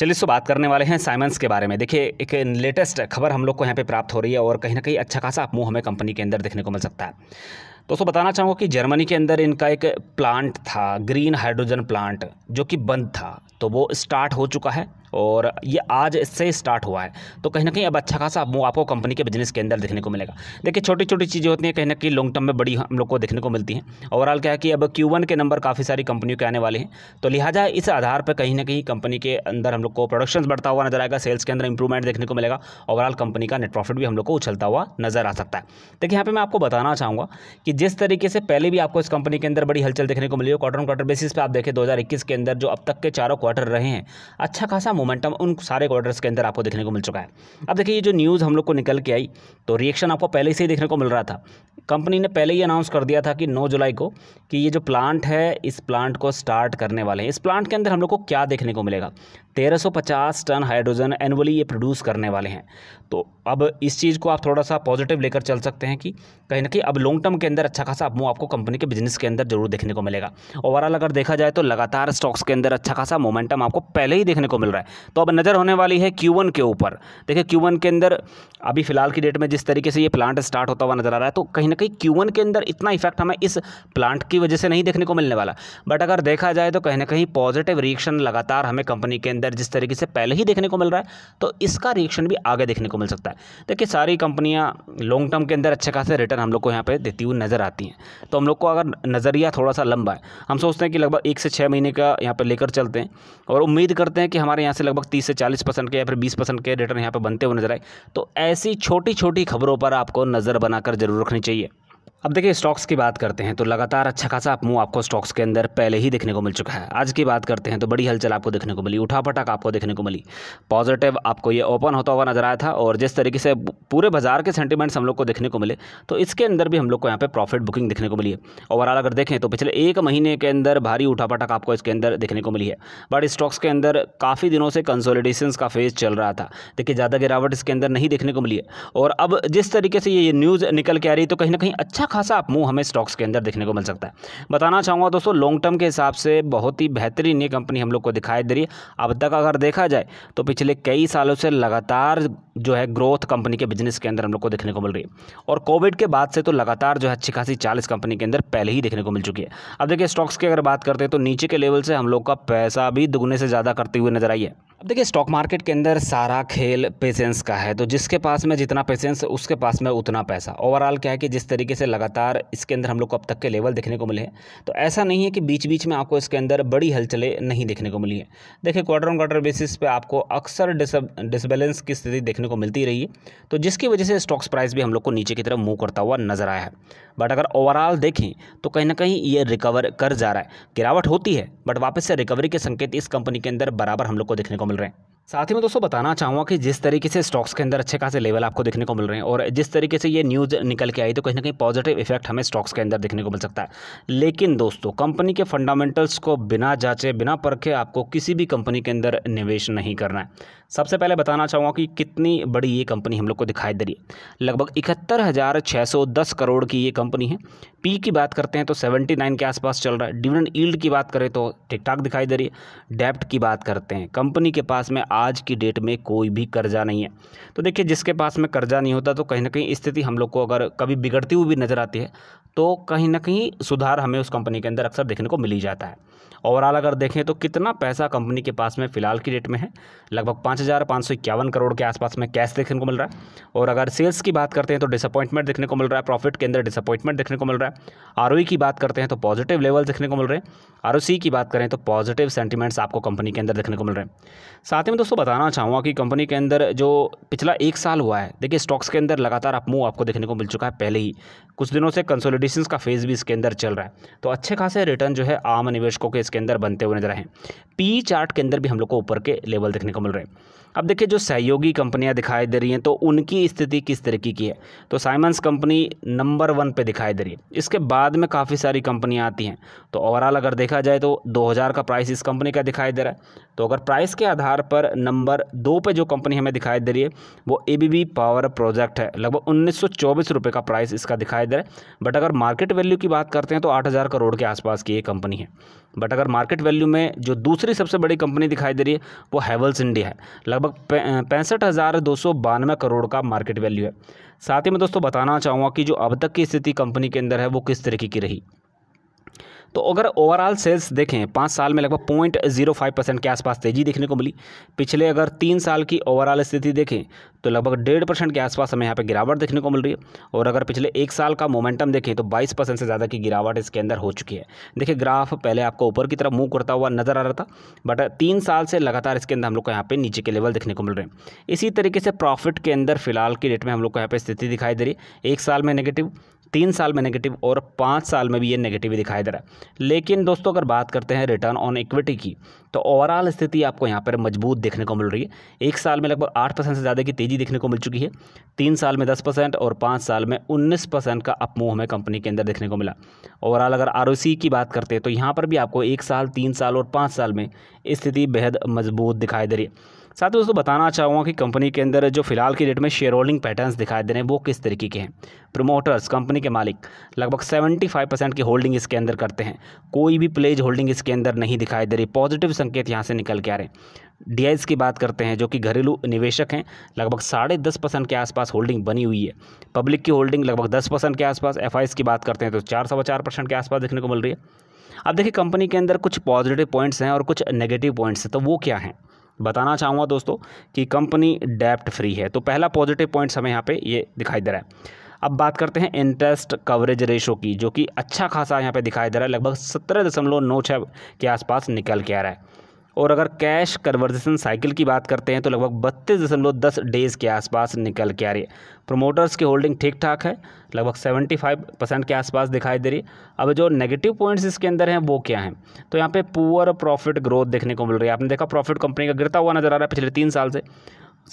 चलिए सो बात करने वाले हैं साइमंस के बारे में देखिए एक लेटेस्ट खबर हम लोग को यहाँ पे प्राप्त हो रही है और कहीं ना कहीं अच्छा खासा मुंह हमें कंपनी के अंदर देखने को मिल सकता है दोस्तों बताना चाहूँगा कि जर्मनी के अंदर इनका एक प्लांट था ग्रीन हाइड्रोजन प्लांट जो कि बंद था तो वो स्टार्ट हो चुका है और ये आज इससे स्टार्ट हुआ है तो कहीं ना कहीं अब अच्छा खासा मूव आपको कंपनी के बिजनेस के अंदर देखने को मिलेगा देखिए छोटी छोटी चीज़ें होती हैं कहीं ना कहीं लॉन्ग टर्म में बड़ी हम लोग को देखने को मिलती हैं ओवरऑल क्या है कि अब क्यू के नंबर काफ़ी सारी कंपनियों के आने वाले हैं तो लिहाजा इस आधार पर कहीं ना कहीं कंपनी के अंदर हम लोग को प्रोडक्शन बढ़ता हुआ नजर आएगा सेल्स के अंदर इंप्रूवमेंट देखने को मिलेगा ओवरऑल कंपनी का नेट प्रॉफिट भी हम लोग को उछलता हुआ नजर आ सकता है देखिए यहाँ पर मैं आपको बताना चाहूँगा कि जिस तरीके से पहले भी आपको इस कंपनी के अंदर बड़ी हलचल देखने को मिली है क्वार्टर क्वार्टर बेसिस पे आप देखें 2021 के अंदर जो अब तक के चारों क्वार्टर रहे हैं अच्छा खासा मोमेंटम उन सारे क्वार्टर्स के अंदर आपको देखने को मिल चुका है अब देखिए ये जो न्यूज़ हम लोग को निकल के आई तो रिएक्शन आपको पहले से ही देखने को मिल रहा था कंपनी ने पहले ही अनाउंस कर दिया था कि नौ जुलाई को कि ये जो प्लांट है इस प्लांट को स्टार्ट करने वाले हैं इस प्लांट के अंदर हम लोग को क्या देखने को मिलेगा 1350 टन हाइड्रोजन एनुअली ये प्रोड्यूस करने वाले हैं तो अब इस चीज़ को आप थोड़ा सा पॉजिटिव लेकर चल सकते हैं कि कहीं ना कहीं अब लॉन्ग टर्म के अंदर अच्छा खासा मूव आपको कंपनी के बिजनेस के अंदर जरूर देखने को मिलेगा ओवरऑल अगर देखा जाए तो लगातार स्टॉक्स के अंदर अच्छा खासा मोमेंटम आपको पहले ही देखने को मिल रहा है तो अब नज़र होने वाली है क्यू के ऊपर देखिए क्यू के अंदर अभी फिलहाल की डेट में जिस तरीके से ये प्लांट स्टार्ट होता हुआ नज़र आ रहा है तो कहीं ना कहीं क्यू के अंदर इतना इफेक्ट हमें इस प्लांट की वजह से नहीं देखने को मिलने वाला बट अगर देखा जाए तो कहीं ना कहीं पॉजिटिव रिएक्शन लगातार हमें कंपनी के अंदर जिस तरीके से पहले ही देखने को मिल रहा है तो इसका रिएक्शन भी आगे देखने को मिल सकता है देखिए सारी कंपनियाँ लॉन्ग टर्म के अंदर अच्छे खासे रिटर्न हम लोग को यहाँ पर देती हुई नज़र नज़र आती हैं तो हम लोग को अगर नज़रिया थोड़ा सा लंबा है हम सोचते हैं कि लगभग एक से छः महीने का यहाँ पर लेकर चलते हैं और उम्मीद करते हैं कि हमारे यहाँ से लगभग तीस से चालीस परसेंट के या फिर बीस परसेंट के रिटर्न यहाँ पर बनते हुए नज़र आए तो ऐसी छोटी छोटी खबरों पर आपको नज़र बनाकर जरूर रखनी चाहिए अब देखिए स्टॉक्स की बात करते हैं तो लगातार अच्छा खासा आप मुंह आपको स्टॉक्स के अंदर पहले ही देखने को मिल चुका है आज की बात करते हैं तो बड़ी हलचल आपको देखने को मिली उठापटक आपको देखने को मिली पॉजिटिव आपको ये ओपन होता हुआ नजर आया था और जिस तरीके से पूरे बाजार के सेंटीमेंट्स हम लोग को देखने को मिले तो इसके अंदर भी हम लोग को यहाँ पर प्रॉफिट बुकिंग देखने को मिली है ओवरऑल अगर देखें तो पिछले एक महीने के अंदर भारी उठापटक आपको इसके अंदर देखने को मिली है बट स्टॉक्स के अंदर काफ़ी दिनों से कंसोलिडेशन का फेज चल रहा था देखिए ज़्यादा गिरावट इसके अंदर नहीं देखने को मिली है और अब जिस तरीके से ये न्यूज़ निकल के आ रही तो कहीं ना कहीं अच्छा अच्छा खासा अपमूव हमें स्टॉक्स के अंदर देखने को मिल सकता है बताना चाहूँगा दोस्तों लॉन्ग टर्म के हिसाब से बहुत ही बेहतरीन ये कंपनी हम लोग को दिखाई दे रही है अब तक अगर देखा जाए तो पिछले कई सालों से लगातार जो है ग्रोथ कंपनी के बिजनेस के अंदर हम लोग को देखने को मिल रही है और कोविड के बाद से तो लगातार जो है अच्छी खासी चालीस कंपनी के अंदर पहले ही देखने को मिल चुकी है अब देखिए स्टॉक्स की अगर बात करते हैं तो नीचे के लेवल से हम लोग का पैसा भी दुगने से ज़्यादा करते हुए नजर आई है देखिए स्टॉक मार्केट के अंदर सारा खेल पेशेंस का है तो जिसके पास में जितना पेशेंस उसके पास में उतना पैसा ओवरऑल क्या है कि जिस तरीके से लगातार इसके अंदर हम लोग को अब तक के लेवल देखने को मिले हैं तो ऐसा नहीं है कि बीच बीच में आपको इसके अंदर बड़ी हलचले नहीं देखने को मिली है देखिए क्वार्टर ऑन क्वार्टर बेसिस पर आपको अक्सर डिसबैलेंस की स्थिति देखने को मिलती रही है तो जिसकी वजह से स्टॉक्स प्राइस भी हम लोग को नीचे की तरफ मूव करता हुआ नजर आया है बट अगर ओवरऑल देखें तो कहीं ना कहीं ये रिकवर कर जा रहा है गिरावट होती है बट वापस से रिकवरी के संकेत इस कंपनी के अंदर बराबर हम लोग को देखने को मिल रहे हैं साथ ही मैं दोस्तों बताना चाहूँगा कि जिस तरीके से स्टॉक्स के अंदर अच्छे खासे लेवल आपको देखने को मिल रहे हैं और जिस तरीके से ये न्यूज़ निकल के आई तो कहीं ना कहीं पॉजिटिव इफेक्ट हमें स्टॉक्स के अंदर देखने को मिल सकता है लेकिन दोस्तों कंपनी के फंडामेंटल्स को बिना जांचे बिना परखे आपको किसी भी कंपनी के अंदर निवेश नहीं करना है सबसे पहले बताना चाहूँगा कि कितनी बड़ी ये कंपनी हम लोग को दिखाई दे रही है लगभग इकहत्तर हज़ार छः सौ दस करोड़ की ये कंपनी है पी की बात करते हैं तो सेवेंटी नाइन के आसपास चल रहा है डिविडेंड ईल्ड की बात करें तो ठीक ठाक दिखाई दे रही है डेप्ट की बात करते हैं कंपनी के पास में आज की डेट में कोई भी कर्जा नहीं है तो देखिए जिसके पास में कर्जा नहीं होता तो कहीं ना कहीं स्थिति हम लोग को अगर कभी बिगड़ती हुई भी नज़र आती है तो कहीं ना कहीं सुधार हमें उस कंपनी के अंदर अक्सर देखने को मिल ही जाता है ओवरऑल अगर देखें तो कितना पैसा कंपनी के पास में फ़िलहाल की डेट में है लगभग पाँच हज़ार पाँच सौ इक्यावन करोड़ के आसपास में कैश देखने को मिल रहा है और अगर सेल्स की बात करते हैं तो डिसअपॉइंटमेंट देखने को मिल रहा है प्रॉफिट के अंदर डिसअपॉइंटमेंट देखने को मिल रहा है आर e की बात करते हैं तो पॉजिटिव लेवल देखने को मिल रहे हैं आर की बात करें तो पॉजिटिव सेंटीमेंट्स आपको कंपनी के अंदर देखने को मिल रहे हैं साथ ही में दोस्तों बताना चाहूँगा कि कंपनी के अंदर जो पिछला एक साल हुआ है देखिए स्टॉक्स के अंदर लगातार अपमूव आपको देखने को मिल चुका है पहले ही कुछ दिनों से कंसोलिडेशन का फेज़ भी इसके अंदर चल रहा है तो अच्छे खासे रिटर्न जो है आम निवेशकों के इसके अंदर बनते हुए नजर आए पी चार्ट के अंदर भी हम लोग को ऊपर के लेवल देखने को मिल रहे हैं अब देखिए जो सहयोगी कंपनियां दिखाई दे रही हैं तो उनकी स्थिति किस तरीके की है तो साइमंस कंपनी नंबर वन पे दिखाई दे रही है इसके बाद में काफ़ी सारी कंपनियां आती हैं तो ओवरऑल अगर देखा जाए तो 2000 का प्राइस इस कंपनी का दिखाई दे रहा है तो अगर प्राइस के आधार पर नंबर दो पे जो कंपनी हमें दिखाई दे रही है वो ए पावर प्रोजेक्ट है लगभग उन्नीस रुपए का प्राइस इसका दिखाई दे रहा है बट अगर मार्केट वैल्यू की बात करते हैं तो आठ करोड़ के आसपास की ये कंपनी है बट अगर मार्केट वैल्यू में जो दूसरी सबसे बड़ी कंपनी दिखाई दे रही है वो हैवल्स इंडिया है लगभग पैंसठ हज़ार दो सौ बानवे करोड़ का मार्केट वैल्यू है साथ ही मैं दोस्तों बताना चाहूँगा कि जो अब तक की स्थिति कंपनी के अंदर है वो किस तरीके की रही तो अगर ओवरऑल सेल्स देखें पाँच साल में लगभग पॉइंट जीरो फाइव परसेंट के आसपास तेज़ी देखने को मिली पिछले अगर तीन साल की ओवरऑल स्थिति देखें तो लगभग डेढ़ परसेंट के आसपास हमें यहाँ पे गिरावट देखने को मिल रही है और अगर पिछले एक साल का मोमेंटम देखें तो बाईस परसेंट से ज़्यादा की गिरावट इसके अंदर हो चुकी है देखिए ग्राफ पहले आपको ऊपर की तरफ मूव करता हुआ नज़र आ रहा था बट तीन साल से लगातार इसके अंदर हम लोग को यहाँ पे नीचे के लेवल देखने को मिल रहे हैं इसी तरीके से प्रॉफिट के अंदर फिलहाल की डेट में हम लोग को यहाँ पर स्थिति दिखाई दे रही है एक साल में नेगेटिव तीन साल में नेगेटिव और पाँच साल में भी ये नेगेटिव दिखाई दे रहा है लेकिन दोस्तों अगर बात करते हैं रिटर्न ऑन इक्विटी की तो ओवरऑल स्थिति आपको यहाँ पर मजबूत देखने को मिल रही है एक साल में लगभग आठ परसेंट से ज़्यादा की तेज़ी देखने को मिल चुकी है तीन साल में दस परसेंट और पाँच साल में उन्नीस परसेंट का अपमूव हमें कंपनी के अंदर देखने को मिला ओवरऑल अगर आर की बात करते हैं तो यहाँ पर भी आपको एक साल तीन साल और पाँच साल में स्थिति बेहद मजबूत दिखाई दे रही है साथ ही दोस्तों बताना चाहूँगा कि कंपनी के अंदर जो फिलहाल की डेट में शेयर होल्डिंग पैटर्न दिखाई दे रहे हैं वो किस तरीके के हैं प्रमोटर्स कंपनी के मालिक लगभग 75 परसेंट की होल्डिंग इसके अंदर करते हैं कोई भी प्लेज होल्डिंग इसके अंदर नहीं दिखाई दे रही पॉजिटिव संकेत यहाँ से निकल के आ रहे हैं डीआईस की बात करते हैं जो कि घरेलू निवेशक हैं लगभग साढ़े दस परसेंट के आसपास होल्डिंग बनी हुई है पब्लिक की होल्डिंग लगभग दस परसेंट के आसपास एफ की बात करते हैं तो चार सवा चार परसेंट के आसपास देखने को मिल रही है अब देखिए कंपनी के अंदर कुछ पॉजिटिव पॉइंट्स हैं और कुछ नेगेटिव पॉइंट्स हैं तो वो क्या हैं बताना चाहूँगा दोस्तों कि कंपनी डेप्ट फ्री है तो पहला पॉजिटिव पॉइंट्स हमें यहाँ पे ये दिखाई दे रहा है अब बात करते हैं इंटरेस्ट कवरेज रेशो की जो कि अच्छा खासा यहाँ पे दिखाई दे रहा है लगभग सत्रह दशमलव नौ छः के आसपास निकल के आ रहा है और अगर कैश कन्वर्जेशन साइकिल की बात करते हैं तो लगभग बत्तीस दशमलव दस डेज़ के आसपास निकल के आ रही है प्रोमोटर्स की होल्डिंग ठीक ठाक है लगभग सेवेंटी फाइव परसेंट के आसपास दिखाई दे रही है अब जो नेगेटिव पॉइंट्स इसके अंदर हैं वो क्या हैं तो यहाँ पे पुअर प्रॉफिट ग्रोथ देखने को मिल रही है आपने देखा प्रॉफिट कंपनी का गिरता हुआ नज़र आ रहा है पिछले तीन साल से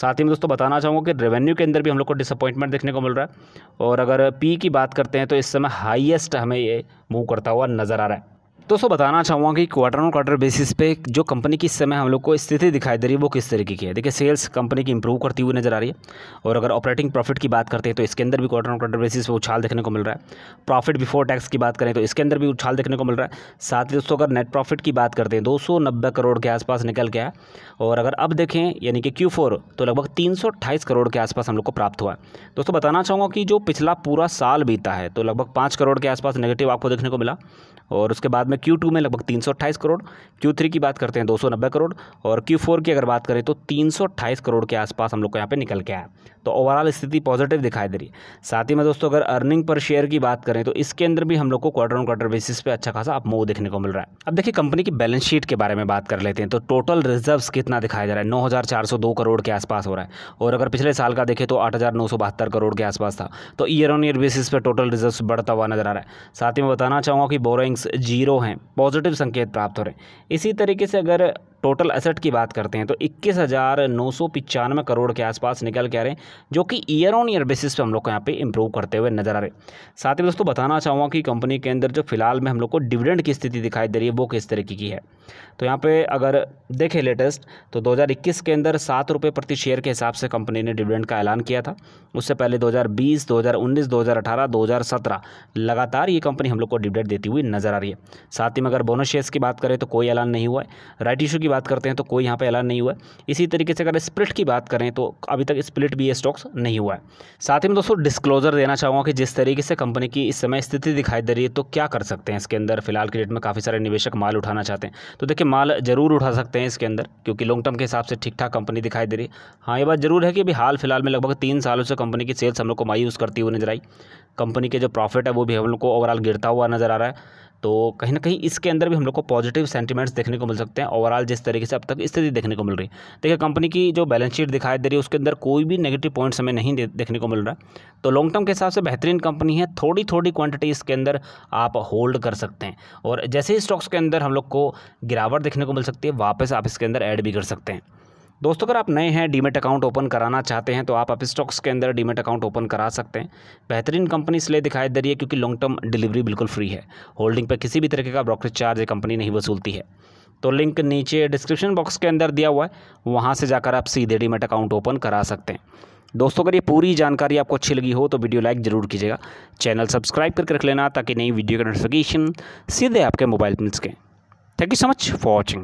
साथ ही में दोस्तों बताना चाहूँगा कि रेवेन्यू के अंदर भी हम लोग को डिसअपॉइंटमेंट देखने को मिल रहा है और अगर पी की बात करते हैं तो इस समय हाईएस्ट हमें ये मूव करता हुआ नज़र आ रहा है दोस्तों बताना चाहूँगा कि क्वार्टर ऑन क्वार्टर बेसिस पे जो कंपनी की इस समय हम लोग को स्थिति दिखाई दे रही है वो किस तरीके की है देखिए सेल्स कंपनी की इंप्रूव करती हुई नजर आ रही है और अगर ऑपरेटिंग प्रॉफिट की बात करते हैं तो इसके अंदर भी क्वार्टर ऑन क्वार्टर बेसिस पे उछाल देखने को मिल रहा है प्रॉफिट बिफोर टैक्स की बात करें तो इसके अंदर भी उछाल देखने को मिल रहा है साथ ही दोस्तों अगर नेट प्रॉफिट की बात करते हैं दो करोड़ के आसपास निकल गया है और अगर अब देखें यानी कि क्यू तो लगभग तीन करोड़ के आसपास हम लोग को प्राप्त हुआ है दोस्तों बताना चाहूँगा कि जो पिछला पूरा साल बीता है तो लगभग पाँच करोड़ के आसपास नेगेटिव आपको देखने को मिला और उसके बाद में क्यू टू में लगभग तीन करोड़ क्यू थ्री की बात करते हैं दो करोड़ और क्यू फोर की अगर बात करें तो तीन करोड़ के आसपास हम लोग को यहाँ पर निकल के आया तो ओवरऑल स्थिति पॉजिटिव दिखाई दे रही है साथ ही में दोस्तों अगर अर्निंग पर शेयर की बात करें तो इसके अंदर भी हम लोग को क्वार्टर ऑन क्वार्टर बेसिस पे अच्छा खासा मूव देखने को मिल रहा है अब देखिए कंपनी की बैलेंस शीट के बारे में बात कर लेते हैं तो टोटल रिजर्व कितना दिखाया जा रहा है नौ करोड़ के आसपास हो रहा है और अगर पिछले साल का देखें तो आठ करोड़ के आसपास था तो ईयर ऑन ईयर बेसिस पर टोटल रिजर्व बढ़ता हुआ नजर आ रहा है साथ ही मैं बताना चाहूँगा कि बोरिंग्स जीरो हैं पॉजिटिव संकेत प्राप्त हो रहे हैं इसी तरीके से अगर टोटल असेट की बात करते हैं तो इक्कीस हज़ार नौ सौ पचानवे करोड़ के आसपास निकल के आ रहे हैं जो कि ईयर ऑन ईयर बेसिस पे हम लोग को यहाँ पे इंप्रूव करते हुए नजर आ रहे साथ ही दोस्तों बताना चाहूँगा कि कंपनी के अंदर जो फिलहाल में हम लोग को डिविडेंड की स्थिति दिखाई दे रही है वो किस तरीके की है तो यहाँ पर अगर देखें लेटेस्ट तो दो के अंदर सात प्रति शेयर के हिसाब से कंपनी ने डिविडेंड का ऐलान किया था उससे पहले दो हज़ार बीस दो हज़ार लगातार ये कंपनी हम लोग को डिविडेंड देती हुई नजर आ रही है साथ ही में अगर बोनस शेयर्स की बात करें तो कोई ऐलान नहीं हुआ है राइट इशू की बात करते हैं तो कोई यहाँ पर ऐलान नहीं हुआ इसी तरीके से अगर स्प्लिट की बात करें तो अभी तक स्प्लिट भी स्टॉक्स नहीं हुआ है साथ ही मैं दोस्तों डिस्क्लोजर देना चाहूँगा कि जिस तरीके से कंपनी की इस समय स्थिति दिखाई दे रही है तो क्या कर सकते हैं इसके अंदर फिलहाल के डेट में काफ़ी सारे निवेशक माल उठाना चाहते हैं तो देखिए माल जरूर उठा सकते हैं इसके अंदर क्योंकि लॉन्ग टर्म के हिसाब से ठीक ठाक कंपनी दिखाई दे रही है हाँ ये बात जरूर है कि अभी हाल फिलहाल में लगभग तीन सालों से कंपनी की सेल्स हम लोग को मायूस करती हुई नजर आई कंपनी के जो प्रॉफिट है वो भी हम लोग को ओवरऑल गिरता हुआ नजर आ रहा है तो कहीं ना कहीं इसके अंदर भी हम लोग को पॉजिटिव सेंटीमेंट्स देखने को मिल सकते हैं ओवरऑल जिस तरीके से अब तक स्थिति देखने को मिल रही है देखिए कंपनी की जो बैलेंस शीट दिखाई दे रही है उसके अंदर कोई भी नेगेटिव पॉइंट्स हमें नहीं देखने को मिल रहा तो लॉन्ग टर्म के हिसाब से बेहतरीन कंपनी है थोड़ी थोड़ी क्वान्टिटी इसके अंदर आप होल्ड कर सकते हैं और जैसे ही स्टॉक्स के अंदर हम लोग को गिरावट देखने को मिल सकती है वापस आप इसके अंदर एड भी कर सकते हैं दोस्तों अगर आप नए हैं डीमेट अकाउंट ओपन कराना चाहते हैं तो आप स्टॉक्स के अंदर डीमेट अकाउंट ओपन करा सकते हैं बेहतरीन कंपनी इसलिए दिखाई दे रही है क्योंकि लॉन्ग टर्म डिलीवरी बिल्कुल फ्री है होल्डिंग पर किसी भी तरीके का ब्रोकरेज चार्ज ये कंपनी नहीं वसूलती है तो लिंक नीचे डिस्क्रिप्शन बॉक्स के अंदर दिया हुआ है वहाँ से जाकर आप सीधे डीमेट अकाउंट ओपन करा सकते हैं दोस्तों अगर ये पूरी जानकारी आपको अच्छी लगी हो तो वीडियो लाइक ज़रूर कीजिएगा चैनल सब्सक्राइब करके रख लेना ताकि नई वीडियो का नोटिफिकेशन सीधे आपके मोबाइल मिल सकें thank you so much for watching